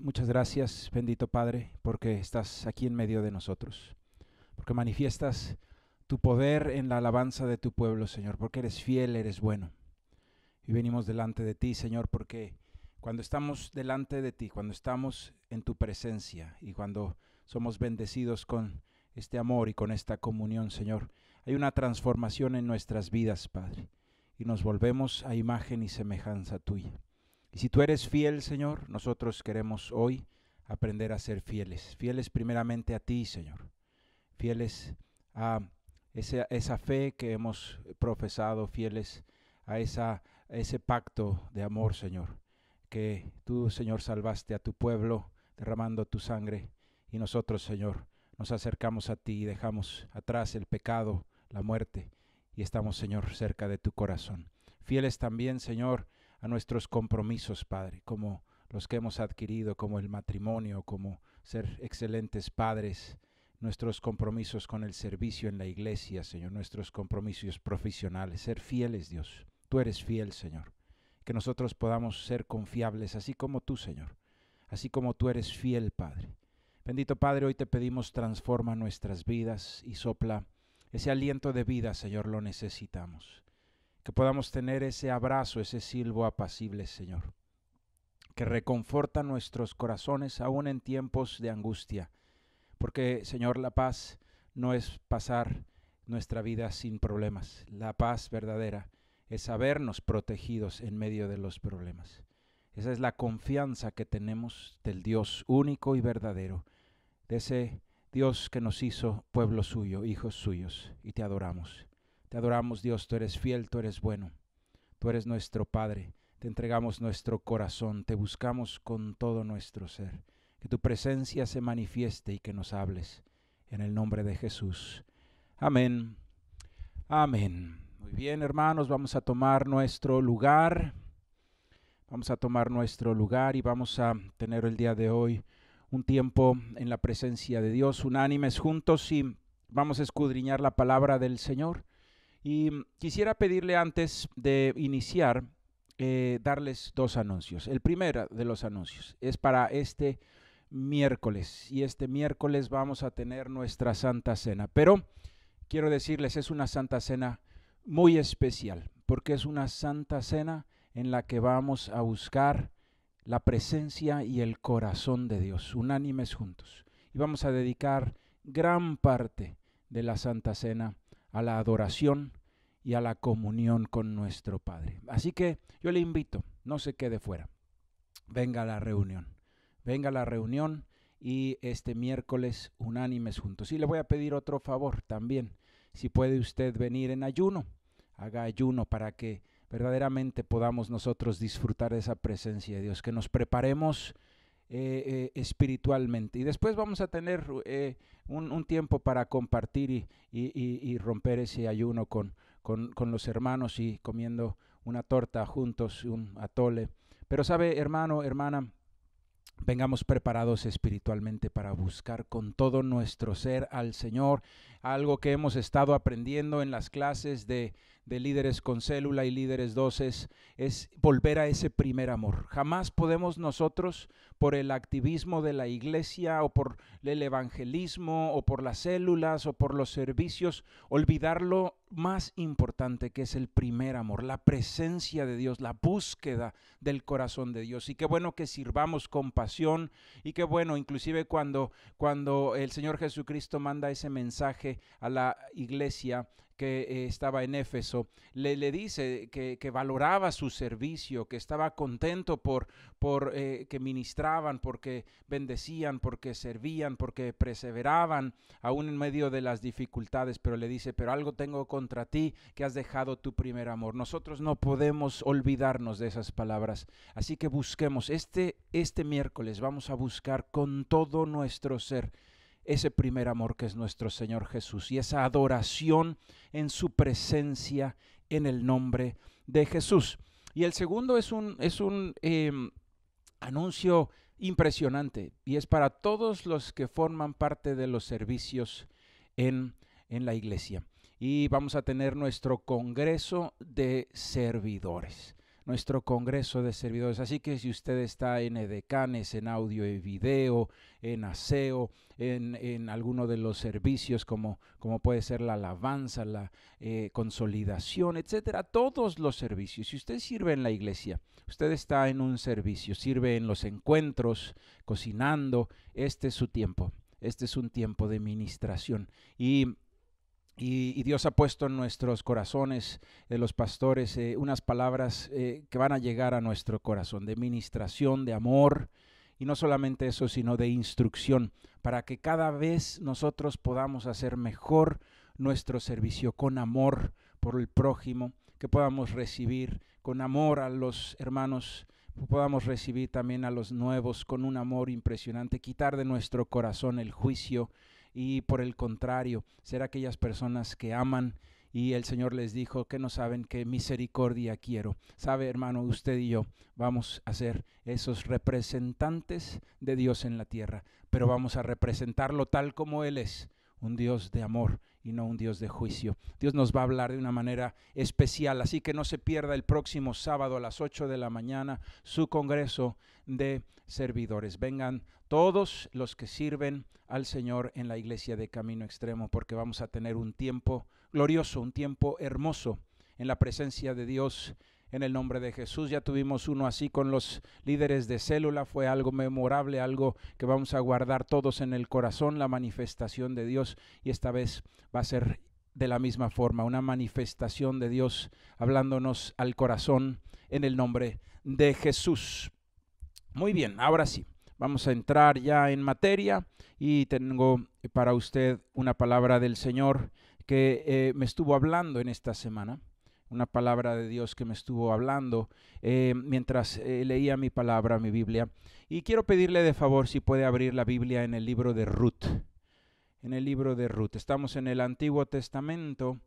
muchas gracias, bendito Padre, porque estás aquí en medio de nosotros, porque manifiestas tu poder en la alabanza de tu pueblo, Señor, porque eres fiel, eres bueno. Y venimos delante de ti, Señor, porque cuando estamos delante de ti, cuando estamos en tu presencia y cuando somos bendecidos con este amor y con esta comunión, Señor, hay una transformación en nuestras vidas, Padre, y nos volvemos a imagen y semejanza tuya. Y si tú eres fiel, Señor, nosotros queremos hoy aprender a ser fieles. Fieles primeramente a ti, Señor. Fieles a esa, fe que hemos profesado, fieles a, esa, a ese pacto de amor, Señor. Que tú, Señor, salvaste a tu pueblo derramando tu sangre. Y nosotros, Señor, nos acercamos a ti y dejamos atrás el pecado, la muerte. Y estamos, Señor, cerca de tu corazón. Fieles también, Señor, a nuestros compromisos, Padre, como los que hemos adquirido, como el matrimonio, como ser excelentes padres, nuestros compromisos con el servicio en la iglesia, Señor, nuestros compromisos profesionales, ser fieles, Dios. Tú eres fiel, Señor. Que nosotros podamos ser confiables, así como tú, Señor, así como tú eres fiel, Padre. Bendito Padre, hoy te pedimos transforma nuestras vidas y sopla ese aliento de vida, Señor, lo necesitamos que podamos tener ese abrazo, ese silbo apacible, Señor, que reconforta nuestros corazones aún en tiempos de angustia, porque, Señor, la paz no es pasar nuestra vida sin problemas, la paz verdadera es sabernos protegidos en medio de los problemas. Esa es la confianza que tenemos del Dios único y verdadero, de ese Dios que nos hizo pueblo suyo, hijos suyos, y te adoramos. Te adoramos Dios, tú eres fiel, tú eres bueno, tú eres nuestro Padre, te entregamos nuestro corazón, te buscamos con todo nuestro ser. Que tu presencia se manifieste y que nos hables. En el nombre de Jesús. Amén. Amén. Muy bien, hermanos, vamos a tomar nuestro lugar. Vamos a tomar nuestro lugar y vamos a tener el día de hoy un tiempo en la presencia de Dios, unánimes juntos y vamos a escudriñar la palabra del Señor. Y mm, quisiera pedirle antes de iniciar, eh, darles dos anuncios. El primero de los anuncios es para este miércoles y este miércoles vamos a tener nuestra Santa Cena. Pero quiero decirles, es una Santa Cena muy especial porque es una Santa Cena en la que vamos a buscar la presencia y el corazón de Dios, unánimes juntos. Y vamos a dedicar gran parte de la Santa Cena a la adoración y a la comunión con nuestro Padre. Así que yo le invito, no se quede fuera. Venga a la reunión. Venga a la reunión y este miércoles unánimes juntos. Y le voy a pedir otro favor también. Si puede usted venir en ayuno, haga ayuno para que verdaderamente podamos nosotros disfrutar de esa presencia de Dios, que nos preparemos eh, eh, espiritualmente. Y después vamos a tener eh, un, tiempo para compartir y, romper ese ayuno con, con, los hermanos y comiendo una torta juntos, un atole. Pero sabe, hermano, hermana, vengamos preparados espiritualmente para buscar con todo nuestro ser al Señor, algo que hemos estado aprendiendo en las clases de, de líderes con célula y líderes doces, es volver a ese primer amor. Jamás podemos nosotros por el activismo de la iglesia o por el evangelismo o por las células o por los servicios, olvidar lo más importante que es el primer amor, la presencia de Dios, la búsqueda del corazón de Dios. Y qué bueno que sirvamos con pasión y qué bueno, inclusive cuando, cuando el Señor Jesucristo manda ese mensaje a la iglesia que eh, estaba en Éfeso, le, le dice que, valoraba su servicio, que estaba contento por, por eh, que ministraba porque bendecían, porque servían, porque perseveraban, aún en medio de las dificultades, pero le dice, pero algo tengo contra ti que has dejado tu primer amor. Nosotros no podemos olvidarnos de esas palabras, así que busquemos. Este, este miércoles vamos a buscar con todo nuestro ser ese primer amor que es nuestro Señor Jesús y esa adoración en su presencia en el nombre de Jesús. Y el segundo es un, es un em, anuncio impresionante y es para todos los que forman parte de los servicios en, la iglesia. Y vamos a tener nuestro Congreso de Servidores nuestro Congreso de Servidores. Así que si usted está en edecanes, en audio y video, en aseo, en, en alguno de los servicios como, como puede ser la alabanza, la eh, consolidación, etcétera, todos los servicios. Si usted sirve en la iglesia, usted está en un servicio, sirve en los encuentros, cocinando, este es su tiempo. Este es un tiempo de ministración. Y y, Dios ha puesto en nuestros corazones de los pastores eh, unas palabras eh, que van a llegar a nuestro corazón, de ministración, de amor, y no solamente eso, sino de instrucción, para que cada vez nosotros podamos hacer mejor nuestro servicio con amor por el prójimo, que podamos recibir con amor a los hermanos, podamos recibir también a los nuevos con un amor impresionante, quitar de nuestro corazón el juicio, y por el contrario, ser aquellas personas que aman y el Señor les dijo que no saben qué misericordia quiero. Sabe, hermano, usted y yo vamos a ser esos representantes de Dios en la tierra, pero vamos a representarlo tal como Él es, un Dios de amor y no un Dios de juicio. Dios nos va a hablar de una manera especial, así que no se pierda el próximo sábado a las 8 de la mañana su Congreso de Servidores. Vengan todos los que sirven al Señor en la iglesia de Camino Extremo, porque vamos a tener un tiempo glorioso, un tiempo hermoso en la presencia de Dios. En el nombre de Jesús ya tuvimos uno así con los líderes de célula, fue algo memorable, algo que vamos a guardar todos en el corazón, la manifestación de Dios, y esta vez va a ser de la misma forma, una manifestación de Dios hablándonos al corazón en el nombre de Jesús. Muy bien, ahora sí. Vamos a entrar ya en materia y tengo para usted una palabra del Señor que eh, me estuvo hablando en esta semana, una palabra de Dios que me estuvo hablando eh, mientras eh, leía mi palabra, mi Biblia. Y quiero pedirle de favor si puede abrir la Biblia en el libro de Ruth. En el libro de Ruth. Estamos en el Antiguo Testamento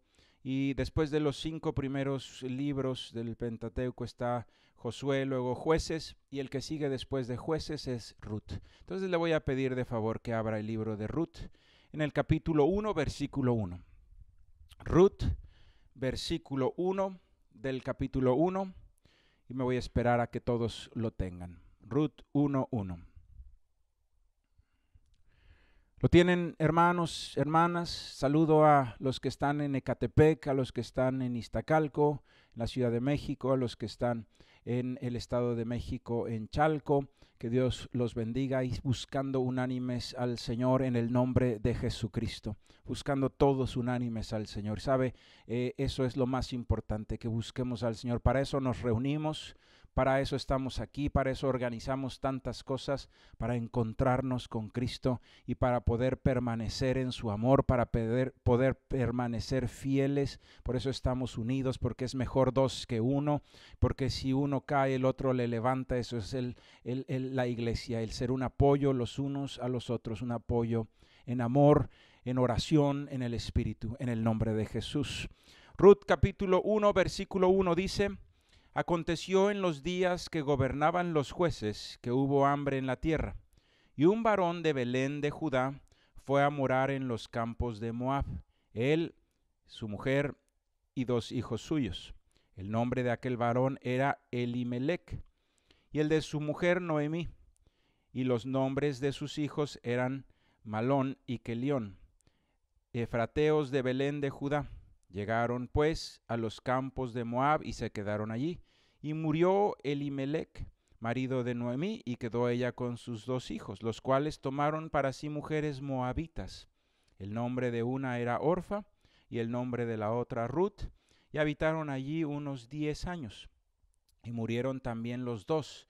y después de los cinco primeros libros del Pentateuco está Josué, luego jueces, y el que sigue después de jueces es Ruth. Entonces le voy a pedir de favor que abra el libro de Ruth en el capítulo 1, versículo 1. Ruth, versículo 1 del capítulo 1, y me voy a esperar a que todos lo tengan. Ruth 1. Lo tienen hermanos, hermanas. Saludo a los que están en Ecatepec, a los que están en Iztacalco, en la Ciudad de México, a los que están en el Estado de México, en Chalco. Que Dios los bendiga y buscando unánimes al Señor en el nombre de Jesucristo. Buscando todos unánimes al Señor. ¿Sabe? Eh, eso es lo más importante, que busquemos al Señor. Para eso nos reunimos, para eso estamos aquí, para eso organizamos tantas cosas, para encontrarnos con Cristo y para poder permanecer en su amor, para poder, poder, permanecer fieles. Por eso estamos unidos, porque es mejor dos que uno, porque si uno cae, el otro le levanta. Eso es el, la iglesia, el ser un apoyo los unos a los otros, un apoyo en amor, en oración, en el Espíritu, en el nombre de Jesús. Ruth capítulo 1, versículo 1 dice, Aconteció en los días que gobernaban los jueces que hubo hambre en la tierra, y un varón de Belén de Judá fue a morar en los campos de Moab, él, su mujer y dos hijos suyos. El nombre de aquel varón era Elimelech, y el de su mujer Noemí, y los nombres de sus hijos eran Malón y Kelión, efrateos de Belén de Judá Llegaron pues a los campos de Moab y se quedaron allí. Y murió Elimelech, marido de Noemí, y quedó ella con sus dos hijos, los cuales tomaron para sí mujeres moabitas. El nombre de una era Orfa y el nombre de la otra Ruth, y habitaron allí unos diez años. Y murieron también los dos,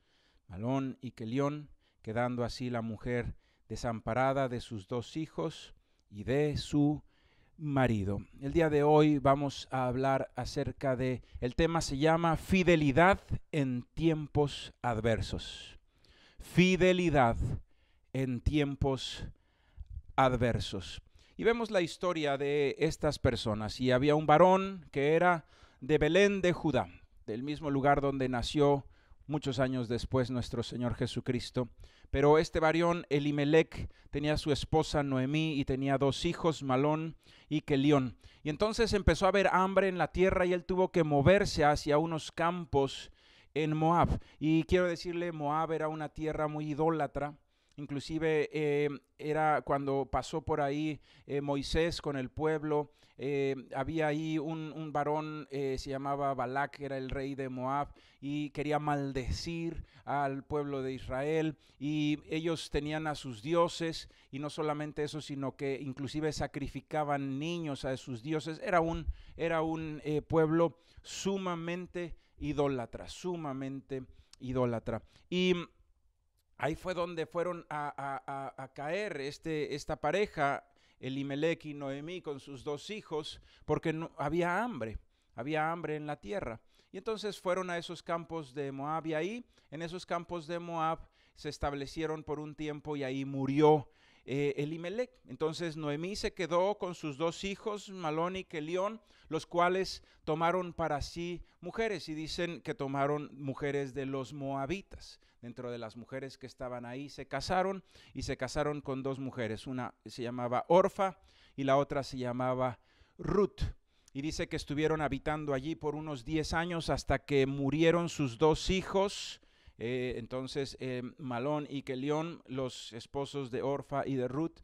Malón y Quelión, quedando así la mujer desamparada de sus dos hijos y de su marido. El día de hoy vamos a hablar acerca de, el tema se llama fidelidad en tiempos adversos. Fidelidad en tiempos adversos. Y vemos la historia de estas personas. Y había un varón que era de Belén de Judá, del mismo lugar donde nació muchos años después nuestro Señor Jesucristo. Pero este varón, Elimelech, tenía su esposa Noemí y tenía dos hijos, Malón y Kelión. Y entonces empezó a haber hambre en la tierra y él tuvo que moverse hacia unos campos en Moab. Y quiero decirle, Moab era una tierra muy idólatra Inclusive eh, era cuando pasó por ahí eh, Moisés con el pueblo, eh, había ahí un, un varón, se llamaba Balak, era el rey de Moab, y quería maldecir al pueblo de Israel, y ellos tenían a sus dioses, y no solamente eso, sino que inclusive sacrificaban niños a sus dioses. Era un, era un pueblo sumamente idólatra, sumamente idólatra. Y Ahí fue donde fueron a, caer este, esta pareja, Elimelech y Noemí, con sus dos hijos, porque había hambre, había hambre en la tierra. Y entonces fueron a esos campos de Moab y ahí, en esos campos de Moab, se establecieron por un tiempo y ahí murió eh, Elimelech. Entonces Noemí se quedó con sus dos hijos, Malón y Kelión, los cuales tomaron para sí mujeres y dicen que tomaron mujeres de los moabitas. Dentro de las mujeres que estaban ahí se casaron y se casaron con dos mujeres. Una se llamaba Orfa y la otra se llamaba Ruth. Y dice que estuvieron habitando allí por unos 10 años hasta que murieron sus dos hijos eh, entonces, eh, Malón y Kelión, los esposos de Orfa y de Ruth,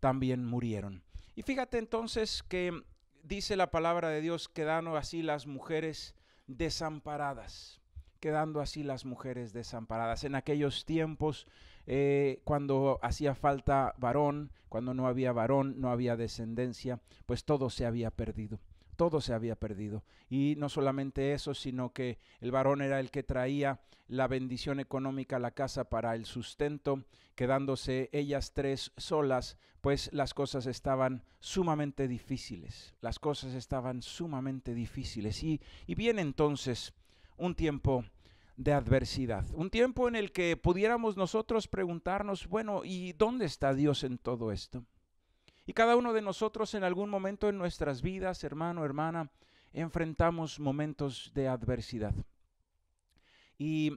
también murieron. Y fíjate entonces que dice la palabra de Dios, quedando así las mujeres desamparadas, quedando así las mujeres desamparadas. En aquellos tiempos, eh, cuando hacía falta varón, cuando no había varón, no había descendencia, pues todo se había perdido todo se había perdido. Y no solamente eso, sino que el varón era el que traía la bendición económica la casa para el sustento, quedándose ellas tres solas, pues las cosas estaban sumamente difíciles. Las cosas estaban sumamente difíciles. Y, y viene entonces un tiempo de adversidad, un tiempo en el que pudiéramos nosotros preguntarnos, bueno, ¿y dónde está Dios en todo esto? Y cada uno de nosotros en algún momento en nuestras vidas, hermano, hermana, enfrentamos momentos de adversidad. Y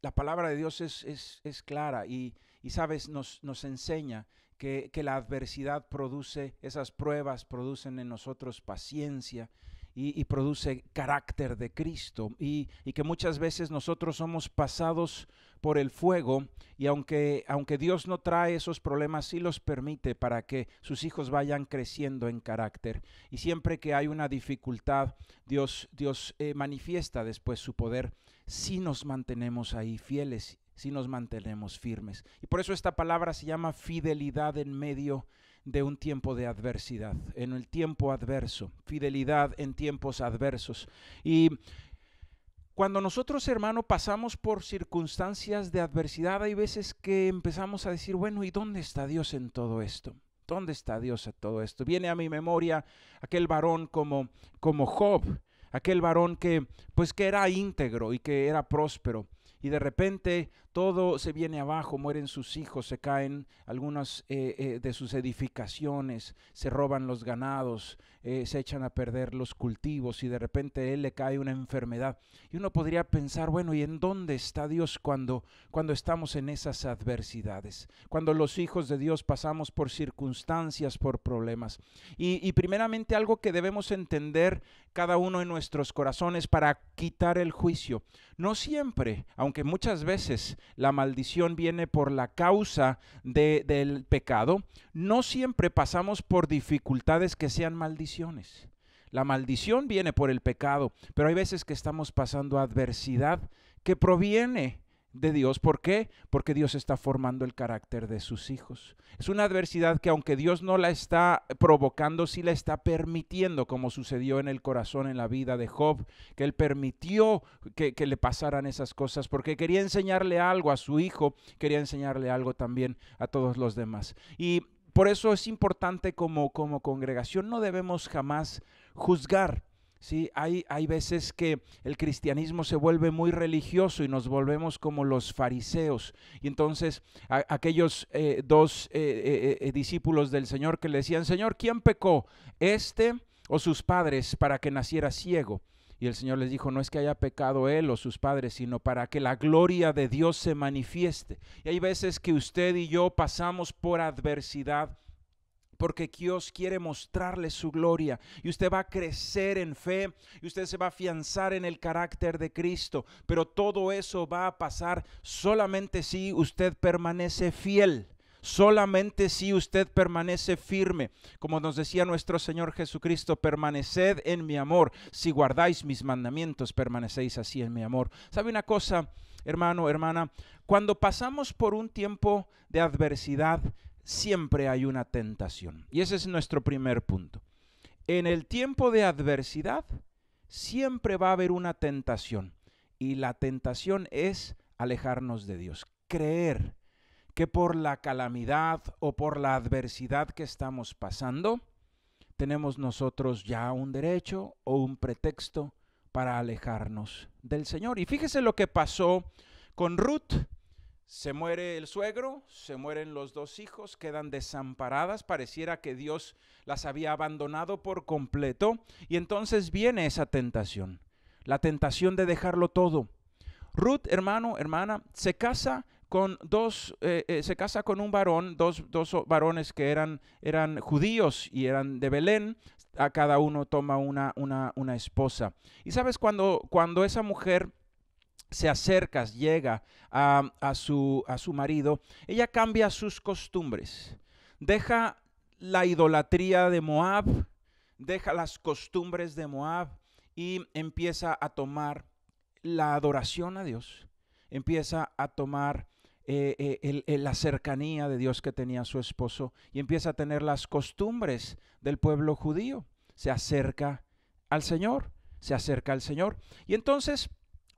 la palabra de Dios es, clara y, sabes, nos, enseña que, la adversidad produce, esas pruebas producen en nosotros paciencia y, produce carácter de Cristo y, que muchas veces nosotros somos pasados por el fuego y aunque, aunque Dios no trae esos problemas, sí los permite para que sus hijos vayan creciendo en carácter. Y siempre que hay una dificultad, Dios, Dios eh, manifiesta después su poder si nos mantenemos ahí fieles, si nos mantenemos firmes. Y por eso esta palabra se llama fidelidad en medio de un tiempo de adversidad, en el tiempo adverso, fidelidad en tiempos adversos. Y cuando nosotros, hermano, pasamos por circunstancias de adversidad, hay veces que empezamos a decir, bueno, ¿y dónde está Dios en todo esto? ¿Dónde está Dios en todo esto? Viene a mi memoria aquel varón como, como Job, aquel varón que pues que era íntegro y que era próspero. Y de repente todo se viene abajo, mueren sus hijos, se caen algunas eh, eh, de sus edificaciones, se roban los ganados, eh, se echan a perder los cultivos y de repente él le cae una enfermedad. Y uno podría pensar, bueno, ¿y en dónde está Dios cuando, cuando estamos en esas adversidades? Cuando los hijos de Dios pasamos por circunstancias, por problemas. Y, y primeramente algo que debemos entender cada uno en nuestros corazones para quitar el juicio. No siempre, aunque muchas veces la maldición viene por la causa del pecado, no siempre pasamos por dificultades que sean maldiciones. La maldición viene por el pecado, pero hay veces que estamos pasando adversidad que proviene de Dios. ¿Por qué? Porque Dios está formando el carácter de sus hijos. Es una adversidad que aunque Dios no la está provocando, sí la está permitiendo, como sucedió en el corazón, en la vida de Job, que él permitió que, que le pasaran esas cosas, porque quería enseñarle algo a su hijo, quería enseñarle algo también a todos los demás. Y por eso es importante como, como congregación, no debemos jamás juzgar Sí, hay, hay veces que el cristianismo se vuelve muy religioso y nos volvemos como los fariseos. Y entonces aquellos eh, dos eh, eh, discípulos del Señor que le decían, Señor, ¿quién pecó? ¿Este o sus padres para que naciera ciego? Y el Señor les dijo, no es que haya pecado él o sus padres, sino para que la gloria de Dios se manifieste. Y hay veces que usted y yo pasamos por adversidad porque Dios quiere mostrarle su gloria y usted va a crecer en fe y usted se va a afianzar en el carácter de Cristo. Pero todo eso va a pasar solamente si usted permanece fiel. Solamente si usted permanece firme, como nos decía nuestro Señor Jesucristo, permaneced en mi amor. Si guardáis mis mandamientos, permanecéis así en mi amor. ¿Sabe una cosa, hermano, hermana? Cuando pasamos por un tiempo de adversidad, siempre hay una tentación. Y ese es nuestro primer punto. En el tiempo de adversidad, siempre va a haber una tentación. Y la tentación es alejarnos de Dios, creer que por la calamidad o por la adversidad que estamos pasando, tenemos nosotros ya un derecho o un pretexto para alejarnos del Señor. Y fíjese lo que pasó con Ruth. Se muere el suegro, se mueren los dos hijos, quedan desamparadas, pareciera que Dios las había abandonado por completo, y entonces viene esa tentación, la tentación de dejarlo todo. Ruth, hermano, hermana, se casa con dos, eh, eh, se casa con un varón, dos, dos varones que eran, eran, judíos y eran de Belén, a cada uno toma una, una, una esposa. Y sabes, cuando, cuando esa mujer se acerca, llega a, su, a su marido, ella cambia sus costumbres, deja la idolatría de Moab, deja las costumbres de Moab y empieza a tomar la adoración a Dios, empieza a tomar eh, eh, la cercanía de Dios que tenía su esposo y empieza a tener las costumbres del pueblo judío. Se acerca al Señor, se acerca al Señor. Y entonces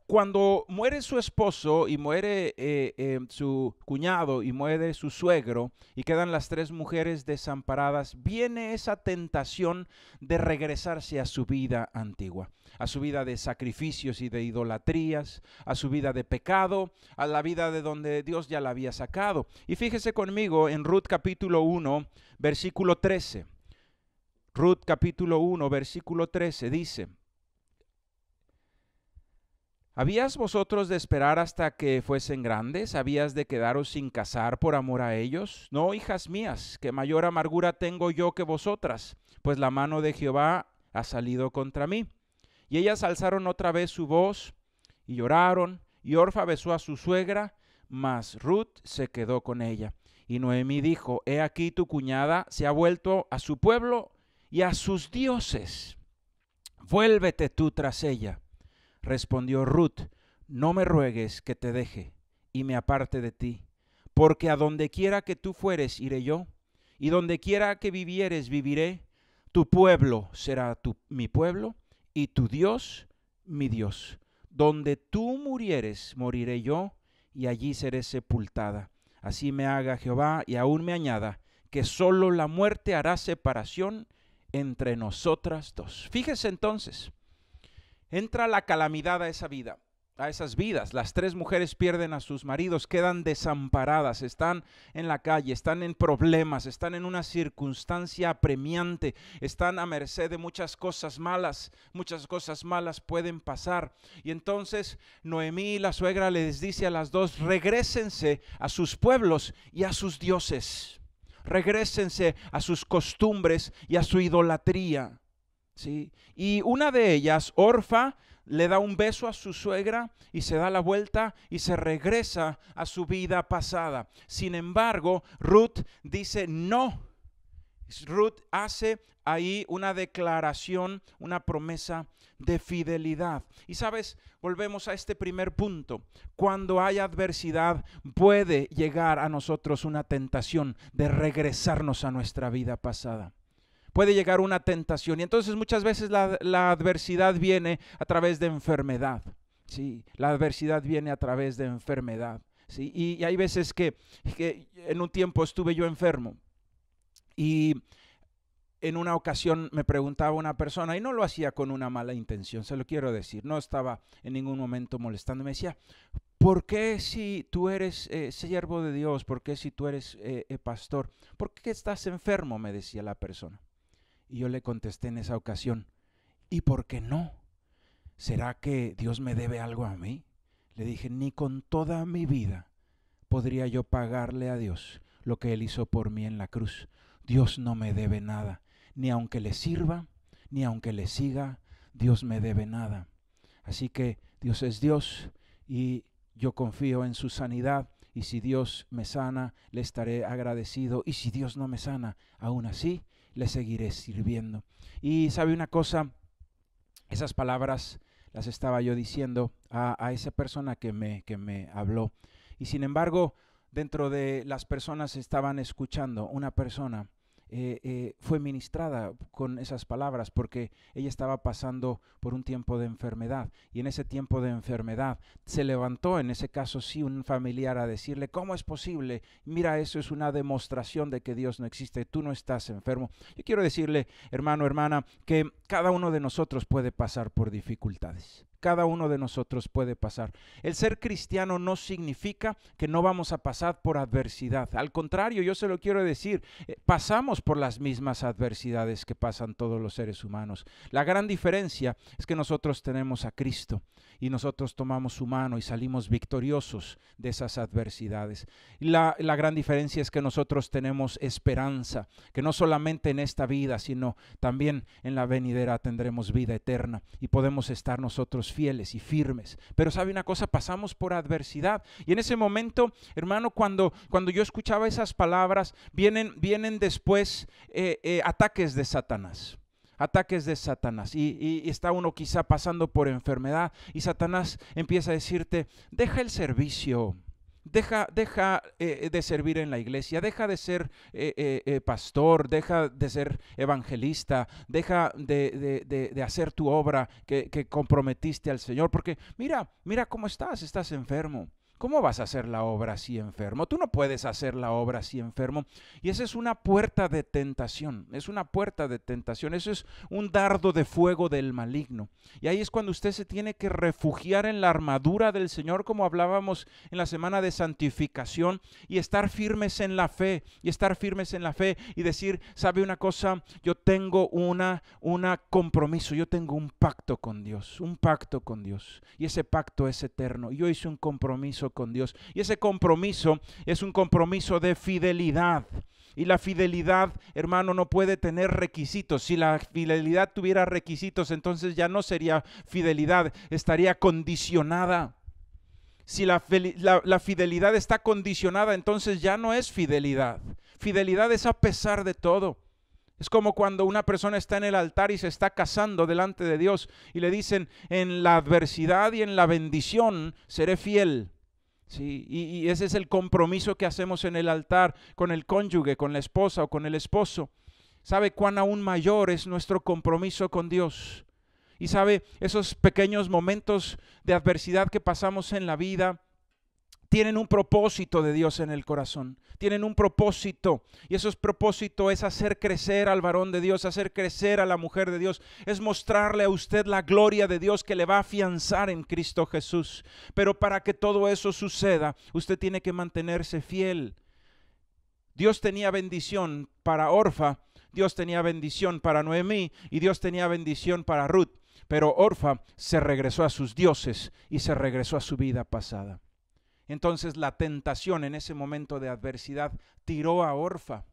cuando muere su esposo y muere eh, eh, su cuñado y muere su suegro y quedan las tres mujeres desamparadas, viene esa tentación de regresarse a su vida antigua, a su vida de sacrificios y de idolatrías, a su vida de pecado, a la vida de donde Dios ya la había sacado. Y fíjese conmigo en Ruth capítulo 1, versículo 13. Ruth capítulo 1, versículo 13 dice, ¿Habías vosotros de esperar hasta que fuesen grandes? ¿Habías de quedaros sin casar por amor a ellos? No, hijas mías, que mayor amargura tengo yo que vosotras, pues la mano de Jehová ha salido contra mí. Y ellas alzaron otra vez su voz y lloraron, y Orfa besó a su suegra, mas Ruth se quedó con ella. Y Noemí dijo, He aquí tu cuñada se ha vuelto a su pueblo y a sus dioses. Vuélvete tú tras ella. Respondió Ruth, no me ruegues que te deje y me aparte de ti, porque a donde quiera que tú fueres iré yo, y donde quiera que vivieres viviré, tu pueblo será mi pueblo, y tu Dios mi Dios. Donde tú murieres, moriré yo, y allí seré sepultada. Así me haga Jehová, y aún me añada, que sólo la muerte hará separación entre nosotras dos. Fíjese entonces, Entra la calamidad a esa vida, a esas vidas. Las tres mujeres pierden a sus maridos, quedan desamparadas, están en la calle, están en problemas, están en una circunstancia apremiante, están a merced de muchas cosas malas, muchas cosas malas pueden pasar. Y entonces Noemí, la suegra, les dice a las dos, regresense a sus pueblos y a sus dioses regrésense a sus costumbres y a su idolatría. Y una de ellas, Orfa, le da un beso a su suegra y se da la vuelta y se regresa a su vida pasada. Sin embargo, Ruth dice no. Ruth hace ahí una declaración, una promesa de fidelidad. Y sabes, volvemos a este primer punto. Cuando hay adversidad puede llegar a nosotros una tentación de regresarnos a nuestra vida pasada puede llegar una tentación. Y entonces muchas veces la, adversidad viene a través de enfermedad. Sí, la adversidad viene a través de enfermedad. Sí, y, hay veces que, en un tiempo estuve yo enfermo y en una ocasión me preguntaba una persona, y no lo hacía con una mala intención, se lo quiero decir, no estaba en ningún momento molestando, me decía, ¿por qué si tú eres eh, siervo de Dios, por qué si tú eres eh, eh, pastor, por qué estás enfermo? me decía la persona. Y yo le contesté en esa ocasión, ¿y por qué no? ¿Será que Dios me debe algo a mí? Le dije, ni con toda mi vida podría yo pagarle a Dios lo que Él hizo por mí en la cruz. Dios no me debe nada, ni aunque le sirva, ni aunque le siga, Dios me debe nada. Así que Dios es Dios y yo confío en su sanidad y si Dios me sana, le estaré agradecido y si Dios no me sana, aún así, le seguiré sirviendo. Y sabe una cosa, esas palabras las estaba yo diciendo a, a esa persona que me, que me habló. Y sin embargo, dentro de las personas estaban escuchando una persona eh, eh, fue ministrada con esas palabras porque ella estaba pasando por un tiempo de enfermedad y en ese tiempo de enfermedad se levantó en ese caso sí un familiar a decirle, ¿cómo es posible? Mira, eso es una demostración de que Dios no existe, tú no estás enfermo. Yo quiero decirle, hermano, hermana, que cada uno de nosotros puede pasar por dificultades. Cada uno de nosotros puede pasar. El ser cristiano no significa que no vamos a pasar por adversidad. Al contrario, yo se lo quiero decir, eh, pasamos por las mismas adversidades que pasan todos los seres humanos. La gran diferencia es que nosotros tenemos a Cristo y nosotros tomamos su mano y salimos victoriosos de esas adversidades. La, la gran diferencia es que nosotros tenemos esperanza, que no solamente en esta vida, sino también en la venidera tendremos vida eterna y podemos estar nosotros fieles y firmes. Pero sabe una cosa, pasamos por adversidad. Y en ese momento, hermano, cuando, cuando yo escuchaba esas palabras, vienen, vienen después eh, eh, ataques de Satanás ataques de Satanás. y, está uno quizá pasando por enfermedad y Satanás empieza a decirte, deja el servicio, deja, deja eh, de servir en la iglesia, deja de ser eh, eh, pastor, deja de ser evangelista, deja de, hacer tu obra que, que comprometiste al Señor, porque mira, mira cómo estás, estás enfermo. ¿Cómo vas a hacer la obra si enfermo? Tú no puedes hacer la obra si enfermo. Y esa es una puerta de tentación, es una puerta de tentación, eso es un dardo de fuego del maligno. Y ahí es cuando usted se tiene que refugiar en la armadura del Señor, como hablábamos en la semana de santificación, y estar firmes en la fe, y estar firmes en la fe y decir, ¿sabe una cosa? Yo tengo una, una compromiso, yo tengo un pacto con Dios, un pacto con Dios. Y ese pacto es eterno. Yo hice un compromiso con Dios. Y ese compromiso es un compromiso de fidelidad. Y la fidelidad, hermano, no puede tener requisitos. Si la fidelidad tuviera requisitos, entonces ya no sería fidelidad, estaría condicionada. Si la, la, fidelidad está condicionada, entonces ya no es fidelidad. Fidelidad es a pesar de todo. Es como cuando una persona está en el altar y se está casando delante de Dios y le dicen, en la adversidad y en la bendición seré fiel y, y, ese es el compromiso que hacemos en el altar con el cónyuge, con la esposa o con el esposo. Sabe cuán aún mayor es nuestro compromiso con Dios. Y sabe esos pequeños momentos de adversidad que pasamos en la vida, tienen un propósito de Dios en el corazón, tienen un propósito y ese propósito es hacer crecer al varón de Dios, hacer crecer a la mujer de Dios, es mostrarle a usted la gloria de Dios que le va a afianzar en Cristo Jesús. Pero para que todo eso suceda, usted tiene que mantenerse fiel. Dios tenía bendición para Orfa, Dios tenía bendición para Noemí y Dios tenía bendición para Ruth. Pero Orfa se regresó a sus dioses y se regresó a su vida pasada. Entonces la tentación en ese momento de adversidad tiró a Orfa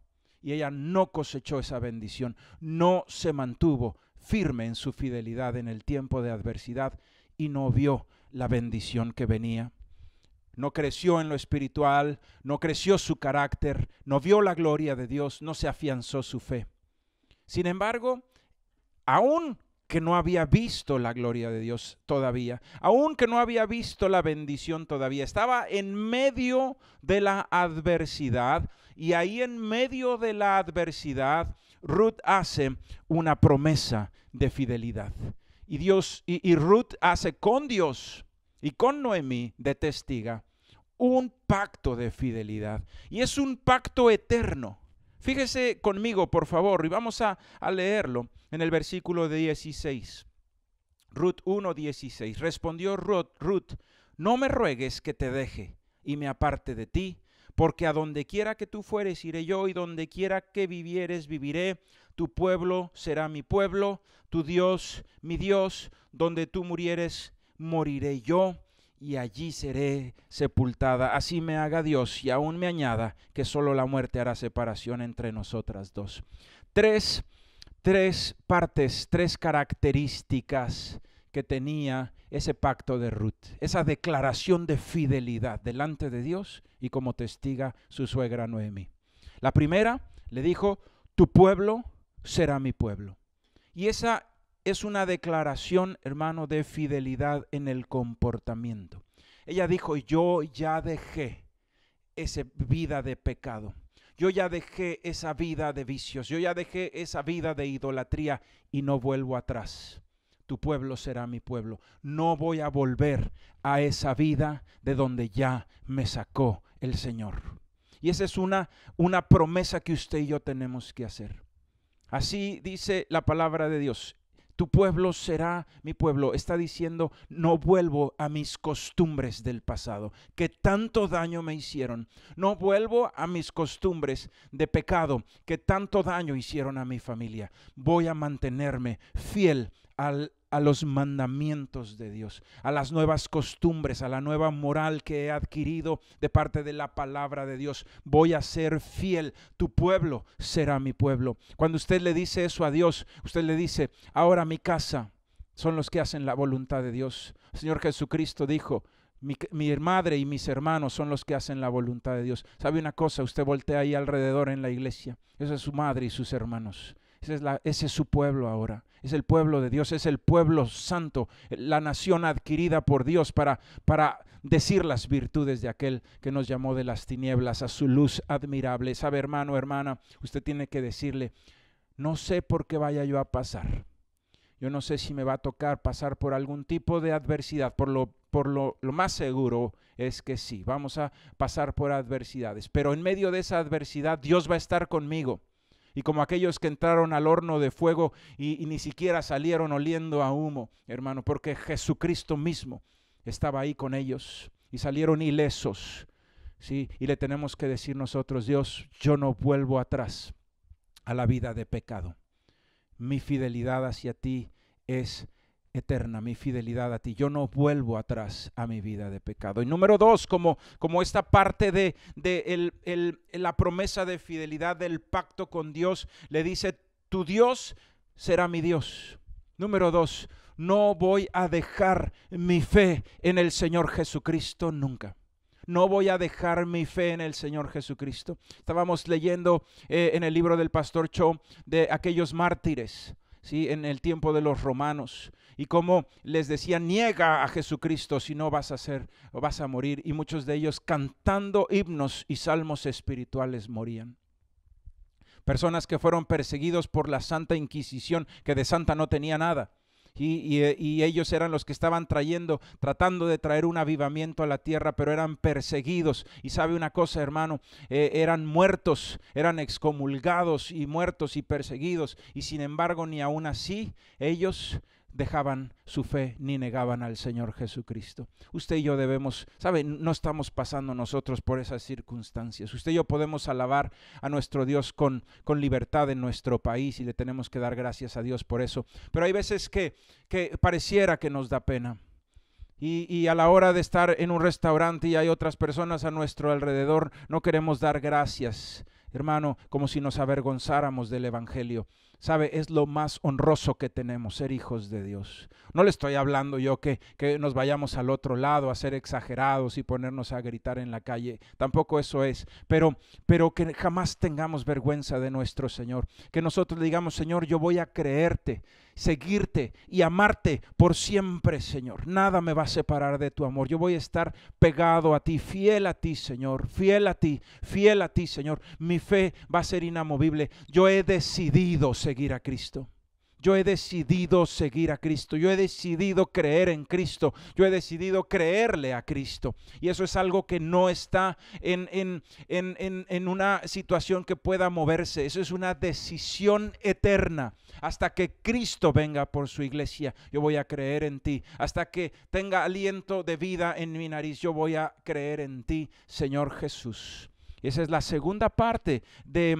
y ella no cosechó esa bendición, no se mantuvo firme en su fidelidad en el tiempo de adversidad y no vio la bendición que venía. No creció en lo espiritual, no creció su carácter, no vio la gloria de Dios, no se afianzó su fe. Sin embargo, aún no había visto la gloria de Dios todavía, aunque no había visto la bendición todavía. Estaba en medio de la adversidad y ahí en medio de la adversidad, Ruth hace una promesa de fidelidad. Y Dios y, y Ruth hace con Dios y con Noemí de testiga un pacto de fidelidad. Y es un pacto eterno. Fíjese conmigo, por favor, y vamos a, leerlo en el versículo 16. Ruth 16. Respondió Rut, Ruth, no me ruegues que te deje y me aparte de ti, porque a donde quiera que tú fueres iré yo, y donde quiera que vivieres viviré, tu pueblo será mi pueblo, tu Dios mi Dios, donde tú murieres moriré yo y allí seré sepultada. Así me haga Dios y aún me añada que solo la muerte hará separación entre nosotras dos. Tres, tres partes, tres características que tenía ese pacto de Ruth, esa declaración de fidelidad delante de Dios y como testiga su suegra Noemi La primera le dijo, tu pueblo será mi pueblo. Y esa es una declaración, hermano, de fidelidad en el comportamiento. Ella dijo, yo ya dejé esa vida de pecado. Yo ya dejé esa vida de vicios, yo ya dejé esa vida de idolatría y no vuelvo atrás. Tu pueblo será mi pueblo. No voy a volver a esa vida de donde ya me sacó el Señor. Y esa es una, una promesa que usted y yo tenemos que hacer. Así dice la palabra de Dios. Tu pueblo será mi pueblo. Está diciendo, no vuelvo a mis costumbres del pasado, que tanto daño me hicieron. No vuelvo a mis costumbres de pecado, que tanto daño hicieron a mi familia. Voy a mantenerme fiel al a los mandamientos de Dios, a las nuevas costumbres, a la nueva moral que he adquirido de parte de la palabra de Dios. Voy a ser fiel, tu pueblo será mi pueblo. Cuando usted le dice eso a Dios, usted le dice, ahora mi casa son los que hacen la voluntad de Dios. El Señor Jesucristo dijo, mi, mi, madre y mis hermanos son los que hacen la voluntad de Dios. ¿Sabe una cosa? Usted voltea ahí alrededor en la iglesia. Esa es su madre y sus hermanos. Ese es, su pueblo ahora. Es el pueblo de Dios, es el pueblo santo, la nación adquirida por Dios para, para decir las virtudes de aquel que nos llamó de las tinieblas a su luz admirable. Sabe, hermano, hermana, usted tiene que decirle, no sé por qué vaya yo a pasar. Yo no sé si me va a tocar pasar por algún tipo de adversidad, por lo, por lo, lo más seguro es que sí, vamos a pasar por adversidades, pero en medio de esa adversidad Dios va a estar conmigo y como aquellos que entraron al horno de fuego y, ni siquiera salieron oliendo a humo, hermano, porque Jesucristo mismo estaba ahí con ellos y salieron ilesos. ¿sí? Y le tenemos que decir nosotros, Dios, yo no vuelvo atrás a la vida de pecado. Mi fidelidad hacia ti es eterna mi fidelidad a ti. Yo no vuelvo atrás a mi vida de pecado. Y número dos, como, como esta parte de, de el, la promesa de fidelidad del pacto con Dios, le dice, tu Dios será mi Dios. Número dos, no voy a dejar mi fe en el Señor Jesucristo nunca no voy a dejar mi fe en el Señor Jesucristo. Estábamos leyendo eh, en el libro del pastor Cho de aquellos mártires en el tiempo de los romanos y como les decía, niega a Jesucristo si no vas a ser o vas a morir. Y muchos de ellos cantando himnos y salmos espirituales morían. Personas que fueron perseguidos por la Santa Inquisición, que de santa no tenía nada. Eh, y, ellos eran los que estaban trayendo, tratando de traer un avivamiento a la tierra, pero eran perseguidos. Y sabe una cosa, hermano, eh, eran muertos, eran excomulgados y muertos y perseguidos. Y sin embargo, ni aún así ellos dejaban su fe ni negaban al Señor Jesucristo. Usted y yo debemos, sabe, no estamos pasando nosotros por esas circunstancias. Usted y yo podemos alabar a nuestro Dios con, con libertad en nuestro país y le tenemos que dar gracias a Dios por eso. Pero hay veces que, que pareciera que nos da pena. Y, y, a la hora de estar en un restaurante y hay otras personas a nuestro alrededor, no queremos dar gracias, hermano, como si nos avergonzáramos del Evangelio. Sabe, es lo más honroso que tenemos, ser hijos de Dios. No le estoy hablando yo que, que nos vayamos al otro lado a ser exagerados y ponernos a gritar en la calle. Tampoco eso es. Pero, pero que jamás tengamos vergüenza de nuestro Señor. Que nosotros digamos, Señor, yo voy a creerte, seguirte y amarte por siempre, Señor. Nada me va a separar de tu amor. Yo voy a estar pegado a ti, fiel a ti, Señor. Fiel a ti, fiel a ti, Señor. Mi fe va a ser inamovible. Yo he decidido Señor a Cristo. Yo he decidido seguir a Cristo. Yo he decidido creer en Cristo. Yo he decidido creerle a Cristo. Y eso es algo que no está en, en, en, una situación que pueda moverse. Eso es una decisión eterna. Hasta que Cristo venga por su iglesia, yo voy a creer en ti. Hasta que tenga aliento de vida en mi nariz, yo voy a creer en ti, Señor Jesús esa es la segunda parte de,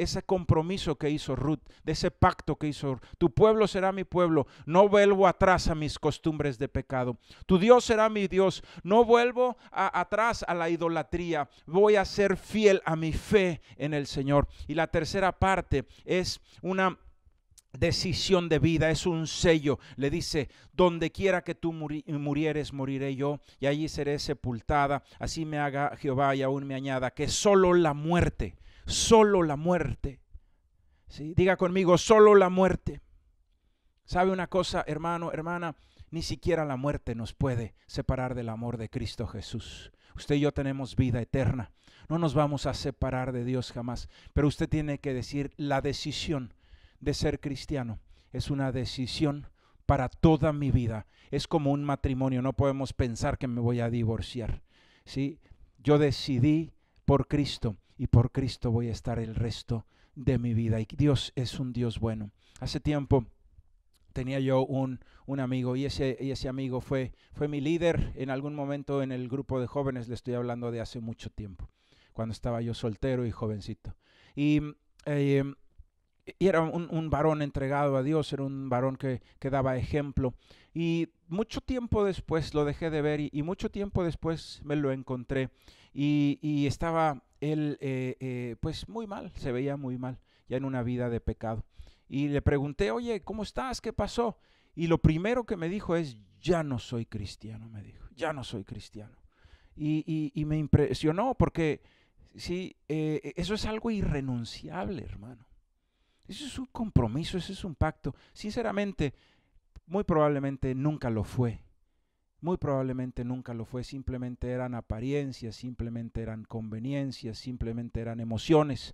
ese compromiso que hizo Ruth, de ese pacto que hizo. Tu pueblo será mi pueblo, no vuelvo atrás a mis costumbres de pecado. Tu Dios será mi Dios, no vuelvo atrás a la idolatría, voy a ser fiel a mi fe en el Señor. Y la tercera parte es una decisión de vida, es un sello. Le dice, donde quiera que tú murieres, moriré yo, y allí seré sepultada. Así me haga Jehová y aún me añada que solo la muerte, solo la muerte. ¿sí? Diga conmigo, solo la muerte. ¿Sabe una cosa, hermano, hermana? Ni siquiera la muerte nos puede separar del amor de Cristo Jesús. Usted y yo tenemos vida eterna. No nos vamos a separar de Dios jamás. Pero usted tiene que decir la decisión de ser cristiano. Es una decisión para toda mi vida. Es como un matrimonio, no podemos pensar que me voy a divorciar. ¿sí? Yo decidí por Cristo y por Cristo voy a estar el resto de mi vida. Y Dios es un Dios bueno. Hace tiempo tenía yo un, un amigo y ese, ese amigo fue, fue mi líder en algún momento en el grupo de jóvenes, le estoy hablando de hace mucho tiempo, cuando estaba yo soltero y jovencito. Y eh, y era un, varón entregado a Dios, era un varón que, daba ejemplo. Y mucho tiempo después lo dejé de ver y, mucho tiempo después me lo encontré. Y, estaba él eh, eh, pues muy mal, se veía muy mal, ya en una vida de pecado. Y le pregunté, oye, ¿cómo estás? ¿Qué pasó? Y lo primero que me dijo es, ya no soy cristiano, me dijo, ya no soy cristiano. Y, me impresionó porque, sí, eh, eso es algo irrenunciable, hermano ese es un compromiso, ese es un pacto. Sinceramente, muy probablemente nunca lo fue. Muy probablemente nunca lo fue, simplemente eran apariencias, simplemente eran conveniencias, simplemente eran emociones.